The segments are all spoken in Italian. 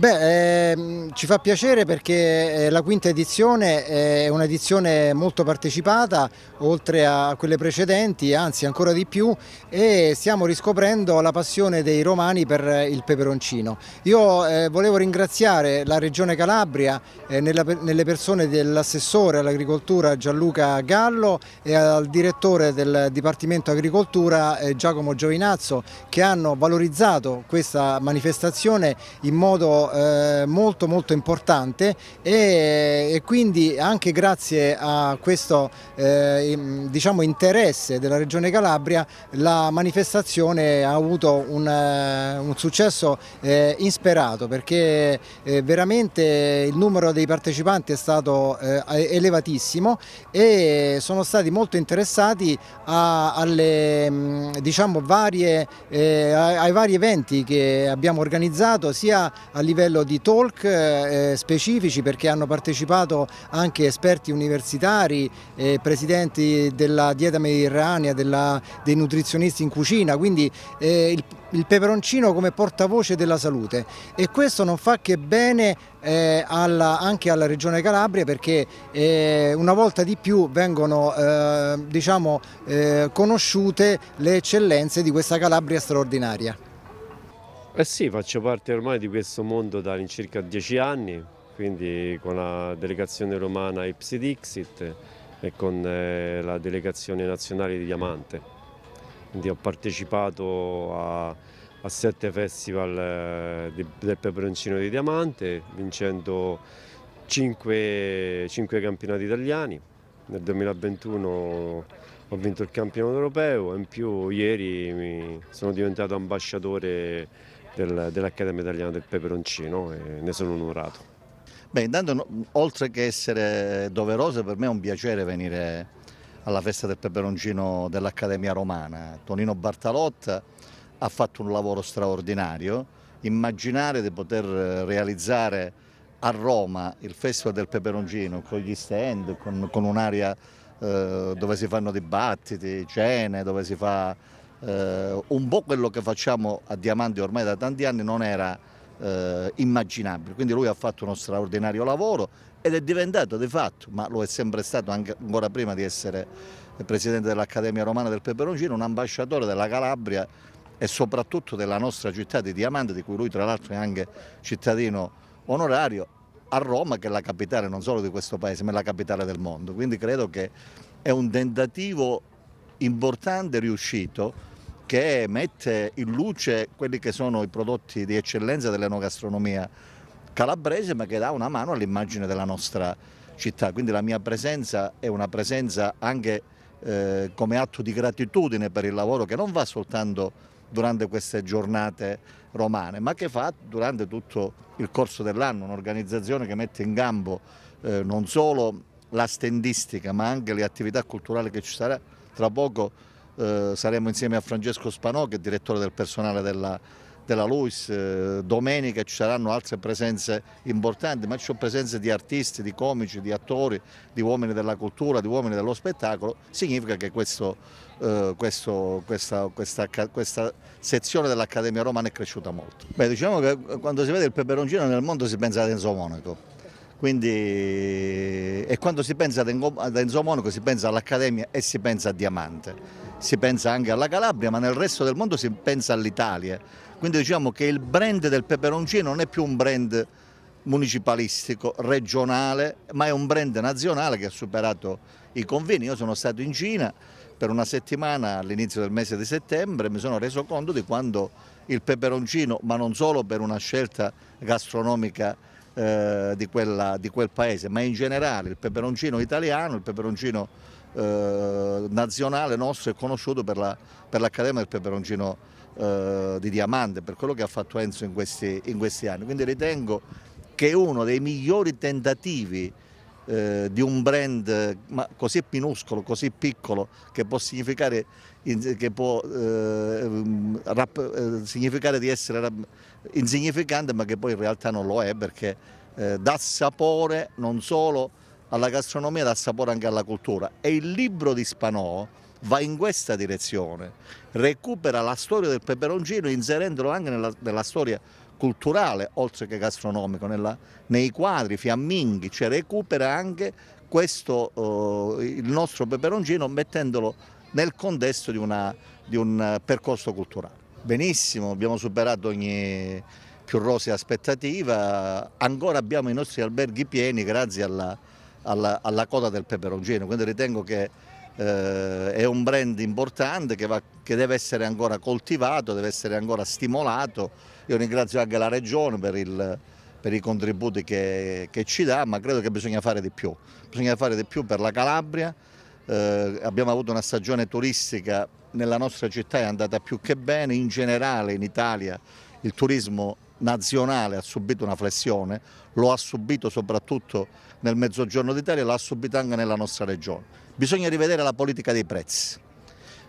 Beh, ehm, ci fa piacere perché eh, la quinta edizione è un'edizione molto partecipata, oltre a quelle precedenti, anzi ancora di più, e stiamo riscoprendo la passione dei romani per il peperoncino. Io eh, volevo ringraziare la Regione Calabria eh, nella, nelle persone dell'assessore all'agricoltura Gianluca Gallo e al direttore del Dipartimento Agricoltura eh, Giacomo Giovinazzo che hanno valorizzato questa manifestazione in modo eh, molto molto importante e, eh, e, quindi anche grazie a questo eh, diciamo interesse della Regione Calabria la manifestazione ha avuto un, eh, un successo eh, insperato perché eh, veramente il numero dei partecipanti è stato elevatissimo e sono stati molto interessati a, alle, mm, diciamo, varie, ai vari eventi che abbiamo organizzato sia a livello livello di talk eh, eh, specifici perché hanno partecipato anche esperti universitari, eh, presidenti della dieta mediterranea, della, dei nutrizionisti in cucina, quindi il, il, peperoncino come portavoce della salute e questo non fa che bene alla, anche alla regione Calabria perché una volta di più vengono diciamo, conosciute le eccellenze di questa Calabria straordinaria. Eh sì, faccio parte ormai di questo mondo da circa dieci anni, quindi con la delegazione romana Dixit e con eh, la delegazione nazionale di Diamante. Quindi ho partecipato a, a sette festival eh, di, del peperoncino di Diamante, vincendo cinque, cinque campionati italiani. Nel 2021 ho vinto il campionato europeo e in più ieri sono diventato ambasciatore del, dell'Accademia Italiana del Peperoncino e ne sono onorato. Beh, intanto oltre che essere doveroso, per me è un piacere venire alla festa del peperoncino dell'Accademia Romana. Tonino Bartalotta ha fatto un lavoro straordinario. Immaginare di poter realizzare a Roma il Festival del Peperoncino con gli stand, con, con un'area eh, dove si fanno dibattiti, cene, dove si fa eh, un po' quello che facciamo a Diamanti ormai da tanti anni non era eh, immaginabile, quindi lui ha fatto uno straordinario lavoro ed è diventato di fatto, ma lo è sempre stato anche, ancora prima di essere presidente dell'Accademia Romana del Peperoncino, un ambasciatore della Calabria e soprattutto della nostra città di Diamante, di cui lui tra l'altro è anche cittadino onorario, a Roma che è la capitale non solo di questo paese ma è la capitale del mondo. Quindi credo che è un tentativo importante riuscito che mette in luce quelli che sono i prodotti di eccellenza dell'enogastronomia calabrese ma che dà una mano all'immagine della nostra città, quindi la mia presenza è una presenza anche eh, come atto di gratitudine per il lavoro che non va soltanto durante queste giornate romane, ma che fa durante tutto il corso dell'anno, un'organizzazione che mette in gambo eh, non solo la stendistica ma anche le attività culturali che ci saranno tra poco eh, saremo insieme a Francesco Spanò che è direttore del personale della, della Luis. Eh, domenica ci saranno altre presenze importanti, ma ci sono presenze di artisti, di comici, di attori, di uomini della cultura, di uomini dello spettacolo. Significa che questo, eh, questo, questa, questa, questa, sezione dell'Accademia Romana è cresciuta molto. Beh, diciamo che eh, quando si vede il peperoncino nel mondo si pensa ad Enzo Monaco quindi, e quando si pensa ad Enzo Monaco si pensa all'Accademia e si pensa a Diamante, si pensa anche alla Calabria, ma nel resto del mondo si pensa all'Italia. Quindi diciamo che il brand del peperoncino non è più un brand municipalistico, regionale, ma è un brand nazionale che ha superato i confini. Io sono stato in Cina per una settimana all'inizio del mese di settembre e mi sono reso conto di quando il peperoncino, ma non solo per una scelta gastronomica eh, di, quella, di, quel paese, ma in generale il peperoncino italiano, il peperoncino eh, nazionale nostro è conosciuto per, la, l'Accademia del Peperoncino eh, di Diamante, per quello che ha fatto Enzo in questi, in questi anni. Quindi ritengo che uno dei migliori tentativi eh, di un brand così minuscolo, così piccolo, che può significare che può eh, ehm, eh, significare di essere insignificante ma che poi in realtà non lo è perché eh, dà sapore non solo alla gastronomia, dà sapore anche alla cultura e il libro di Spanò va in questa direzione, recupera la storia del peperoncino inserendolo anche nella, nella storia culturale oltre che gastronomico, nella, nei quadri fiamminghi, cioè recupera anche questo, eh, il nostro peperoncino mettendolo nel contesto di, una, di un eh, percorso culturale. Benissimo, abbiamo superato ogni più rosea aspettativa, ancora abbiamo i nostri alberghi pieni grazie alla, alla, alla coda del peperoncino, quindi ritengo che eh, è un brand importante che, va, che, deve essere ancora coltivato, deve essere ancora stimolato. Io ringrazio anche la Regione per, il, per i contributi che, che ci dà, ma credo che bisogna fare di più. Bisogna fare di più per la Calabria, eh, abbiamo avuto una stagione turistica nella nostra città è andata più che bene, in generale in Italia il turismo nazionale ha subito una flessione, lo ha subito soprattutto nel mezzogiorno d'Italia e l'ha subito anche nella nostra regione. Bisogna rivedere la politica dei prezzi.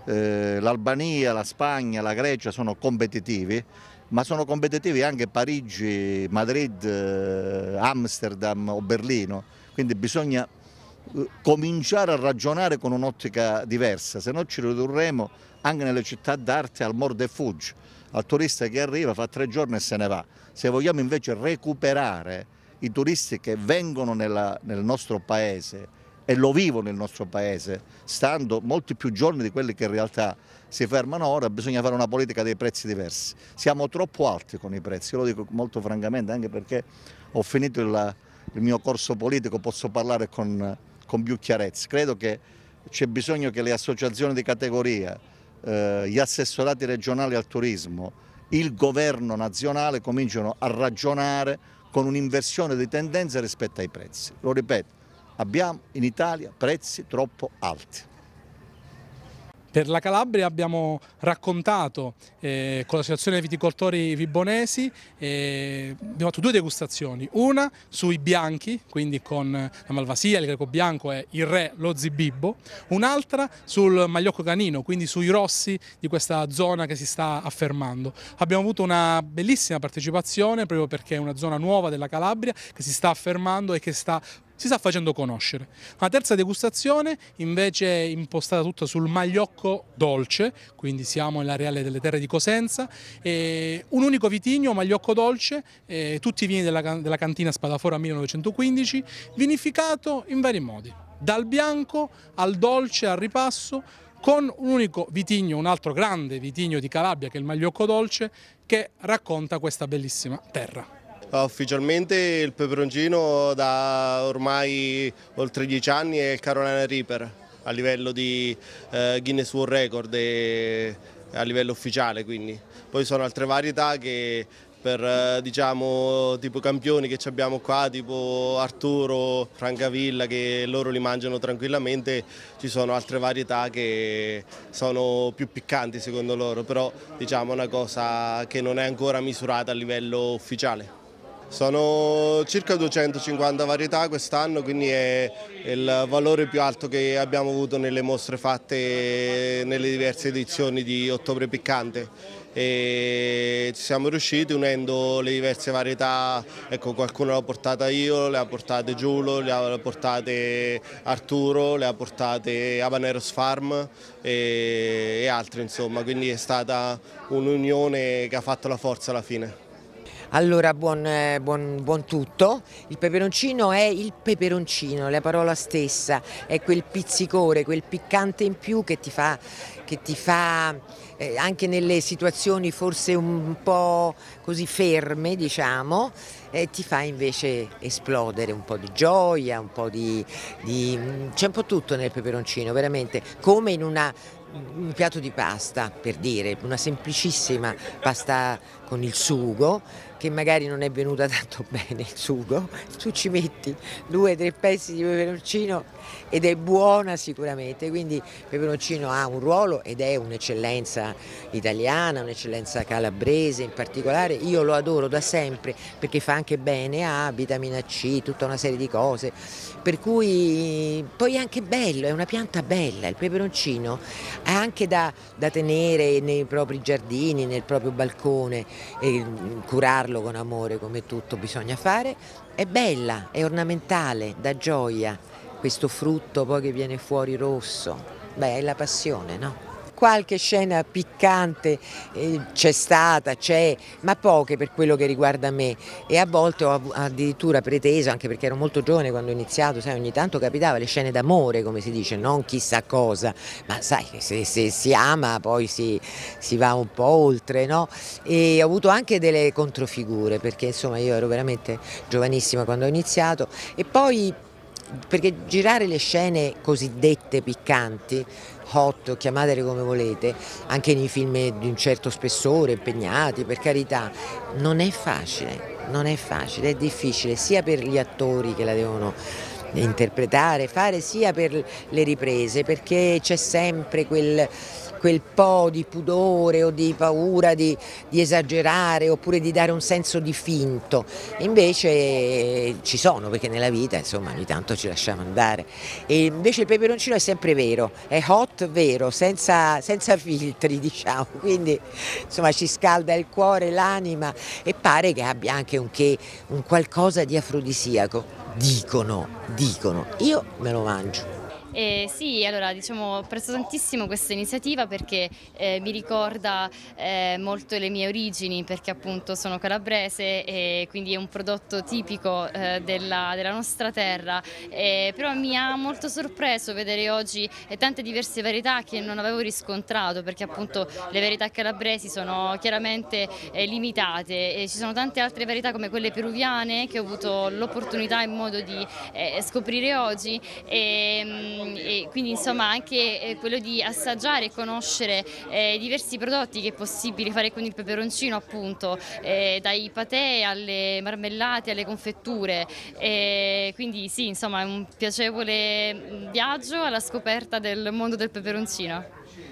Eh, L'Albania, la Spagna, la Grecia sono competitivi, ma sono competitivi anche Parigi, Madrid, eh, Amsterdam o Berlino, quindi bisogna eh, cominciare a ragionare con un'ottica diversa, se no ci ridurremo anche nelle città d'arte al morde fugge, al turista che arriva fa tre giorni e se ne va. Se vogliamo invece recuperare i turisti che vengono nella, nel nostro paese e lo vivono nel nostro paese, stando molti più giorni di quelli che in realtà si fermano ora, bisogna fare una politica dei prezzi diversi. Siamo troppo alti con i prezzi, lo dico molto francamente anche perché ho finito il, il mio corso politico, posso parlare con con più chiarezza. Credo che c'è bisogno che le associazioni di categoria, eh, gli assessorati regionali al turismo, il governo nazionale cominciano a ragionare con un'inversione di tendenza rispetto ai prezzi. Lo ripeto, abbiamo in Italia prezzi troppo alti. Per la Calabria abbiamo raccontato eh, con l'associazione viticoltori vibonesi, eh, abbiamo fatto due degustazioni, una sui bianchi, quindi con la malvasia, il greco bianco e il re, lo zibibbo, un'altra sul magliocco canino, quindi sui rossi di questa zona che si sta affermando. Abbiamo avuto una bellissima partecipazione proprio perché è una zona nuova della Calabria che si sta affermando e che sta si sta facendo conoscere. Una terza degustazione invece è impostata tutta sul magliocco dolce, quindi siamo nell'areale delle terre di Cosenza, un unico vitigno, magliocco dolce, tutti i vini della, della cantina Spadafora 1915, vinificato in vari modi, dal bianco al dolce, al ripasso, con un unico vitigno, un altro grande vitigno di Calabria che è il Magliocco Dolce, che racconta questa bellissima terra. Eh, ufficialmente il peperoncino da ormai oltre dieci anni è il Carolina Reaper a livello di eh, Guinness World Record e a livello ufficiale quindi. Poi sono altre varietà che per eh, diciamo tipo campioni che abbiamo qua, tipo Arturo, Francavilla, che loro li mangiano tranquillamente, ci sono altre varietà che sono più piccanti secondo loro, però diciamo una cosa che non è ancora misurata a livello ufficiale. Sono circa 250 varietà quest'anno, quindi è il valore più alto che abbiamo avuto nelle mostre fatte nelle diverse edizioni di Ottobre Piccante. E ci siamo riusciti unendo le diverse varietà, ecco, qualcuno l'ha portata io, le ha portate Giulo, le ha portate Arturo, le ha portate Habaneros Farm e, e altre insomma, quindi è stata un'unione che ha fatto la forza alla fine. Allora, buon, eh, buon, buon, tutto. Il peperoncino è il peperoncino, la parola stessa, è quel pizzicore, quel piccante in più che ti fa, che ti fa eh, anche nelle situazioni forse un po' così ferme, diciamo, eh, ti fa invece esplodere un po' di gioia, un po' di... di... c'è un po' tutto nel peperoncino, veramente, come in una un piatto di pasta, per dire, una semplicissima pasta con il sugo, che magari non è venuta tanto bene il sugo, tu ci metti due o tre pezzi di peperoncino ed è buona sicuramente, quindi il peperoncino ha un ruolo ed è un'eccellenza italiana, un'eccellenza calabrese in particolare, io lo adoro da sempre perché fa anche bene ha vitamina C, tutta una serie di cose, per cui poi è anche bello, è una pianta bella, il peperoncino è anche da, da tenere nei propri giardini, nel proprio balcone, e curarlo con amore come tutto bisogna fare, è bella, è ornamentale, dà gioia questo frutto poi che viene fuori rosso, beh è la passione no? qualche scena piccante eh, c'è stata, c'è, ma poche per quello che riguarda me e a volte ho addirittura preteso, anche perché ero molto giovane quando ho iniziato, sai, ogni tanto capitava le scene d'amore, come si dice, non chissà cosa, ma sai, se, se si ama poi si, si, va un po' oltre, no? E ho avuto anche delle controfigure, perché insomma io ero veramente giovanissima quando ho iniziato e poi perché girare le scene cosiddette piccanti hot, chiamatele come volete, anche nei film di un certo spessore, impegnati, per carità, non è facile, non è facile, è difficile sia per gli attori che la devono interpretare, fare, sia per le riprese, perché c'è sempre quel quel po' di pudore o di paura di, di esagerare oppure di dare un senso di finto. Invece eh, ci sono perché nella vita insomma ogni tanto ci lasciamo andare. E invece il peperoncino è sempre vero, è hot vero, senza, senza filtri diciamo, quindi insomma ci scalda il cuore, l'anima e pare che abbia anche un, che, un qualcosa di afrodisiaco. Dicono, dicono, io me lo mangio. Eh, sì, allora diciamo ho tantissimo questa iniziativa perché eh, mi ricorda eh, molto le mie origini perché appunto sono calabrese e quindi è un prodotto tipico eh, della, della, nostra terra, però mi ha molto sorpreso vedere oggi eh, tante diverse varietà che non avevo riscontrato perché appunto le varietà calabresi sono chiaramente eh, limitate e ci sono tante altre varietà come quelle peruviane che ho avuto l'opportunità e modo di scoprire oggi. E, mm, Ehm, e quindi insomma anche eh, quello di assaggiare e conoscere eh, diversi prodotti che è possibile fare con il peperoncino appunto, eh, dai patè alle marmellate, alle confetture, quindi sì insomma è un piacevole viaggio alla scoperta del mondo del peperoncino.